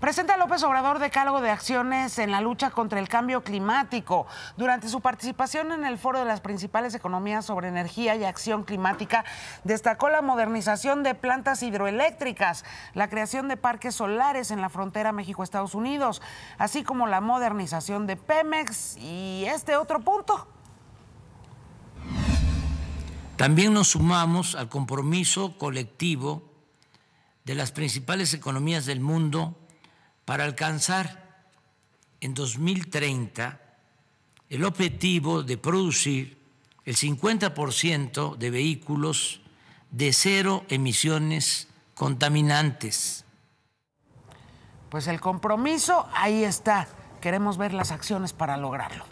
Presenta López Obrador decálogo de acciones en la lucha contra el cambio climático. Durante su participación en el foro de las principales economías sobre energía y acción climática, destacó la modernización de plantas hidroeléctricas, la creación de parques solares en la frontera México-Estados Unidos, así como la modernización de Pemex y este otro punto. También nos sumamos al compromiso colectivo de las principales economías del mundo para alcanzar en 2030 el objetivo de producir el 50% de vehículos de cero emisiones contaminantes. Pues el compromiso ahí está. Queremos ver las acciones para lograrlo.